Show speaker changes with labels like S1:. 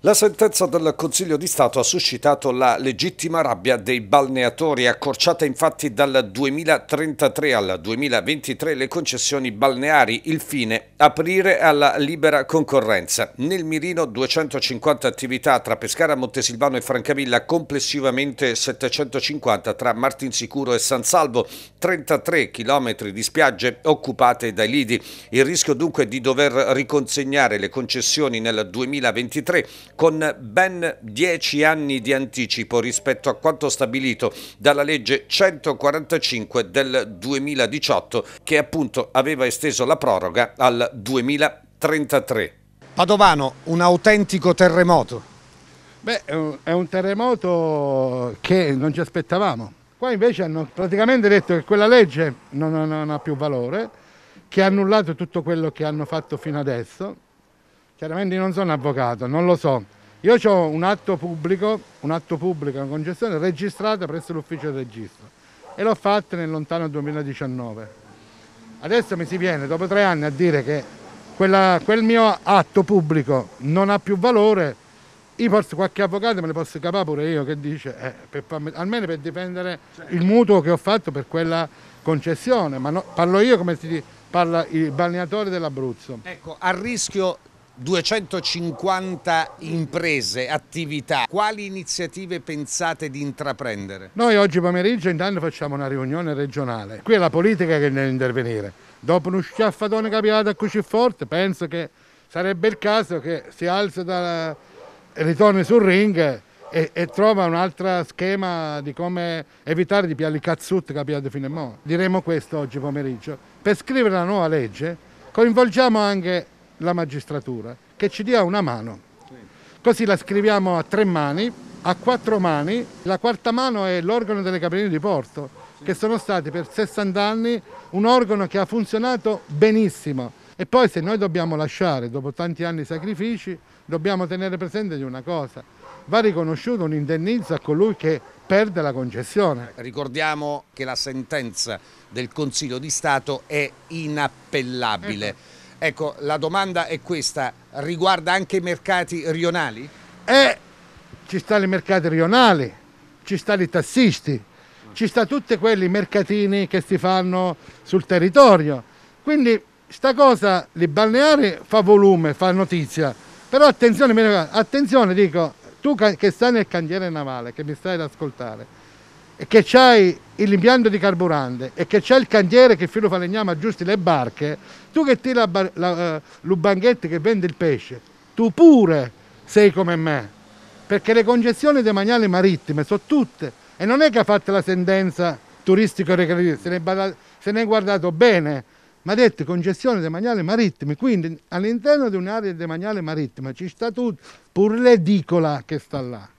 S1: La sentenza del Consiglio di Stato ha suscitato la legittima rabbia dei balneatori, accorciata infatti dal 2033 al 2023 le concessioni balneari, il fine aprire alla libera concorrenza. Nel mirino 250 attività tra Pescara, Montesilvano e Francavilla, complessivamente 750 tra Martinsicuro e San Salvo, 33 km di spiagge occupate dai lidi. Il rischio dunque di dover riconsegnare le concessioni nel 2023 con ben 10 anni di anticipo rispetto a quanto stabilito dalla legge 145 del 2018 che appunto aveva esteso la proroga al 2033.
S2: Padovano, un autentico terremoto. Beh, è un terremoto che non ci aspettavamo. Qua invece hanno praticamente detto che quella legge non, non, non ha più valore, che ha annullato tutto quello che hanno fatto fino adesso Chiaramente non sono avvocato, non lo so. Io ho un atto pubblico, un atto pubblico, una concessione registrata presso l'ufficio del registro e l'ho fatta nel lontano 2019. Adesso mi si viene dopo tre anni a dire che quella, quel mio atto pubblico non ha più valore, io forse qualche avvocato me ne posso capare pure io che dice, eh, per, almeno per difendere il mutuo che ho fatto per quella concessione, ma no, parlo io come si parla il balneatore dell'Abruzzo. Ecco, a rischio 250
S1: imprese, attività, quali iniziative pensate di intraprendere?
S2: Noi oggi pomeriggio intanto facciamo una riunione regionale, qui è la politica che deve intervenire, dopo uno schiaffatone capitato così forte penso che sarebbe il caso che si alzi da, ritorni sul ring e, e, trova un altro schema di come evitare di pigliare il cazzut che fino a mo'. Diremo questo oggi pomeriggio. Per scrivere la nuova legge coinvolgiamo anche la magistratura, che ci dia una mano. Così la scriviamo a tre mani, a quattro mani, la quarta mano è l'organo delle Capelline di Porto, che sono stati per 60 anni un organo che ha funzionato benissimo. E poi se noi dobbiamo lasciare, dopo tanti anni di sacrifici, dobbiamo tenere presente di una cosa, va riconosciuto un indennizzo a colui che perde la concessione.
S1: Ricordiamo che la sentenza del Consiglio di Stato è inappellabile. Ecco. Ecco, la domanda è questa, riguarda anche i mercati
S2: rionali? Eh, ci stanno i mercati rionali, ci stanno i tassisti, ci stanno tutti quelli mercatini che si fanno sul territorio. Quindi sta cosa, li balneari fa volume, fa notizia, però attenzione, attenzione dico, tu che stai nel cantiere navale, che mi stai ad ascoltare, che c'hai l'impianto di carburante e che c'è il cantiere che filo falegname aggiusti le barche, tu che ti la, la, eh, che vende il pesce, tu pure sei come me, perché le concessioni demaniali marittime sono tutte, e non è che ha fatto la sentenza turistico-recreativa, se, se ne è guardato bene, ma ha detto concessioni demaniali marittime, quindi all'interno di un'area demaniale marittima ci sta tutto, pur l'edicola che sta là.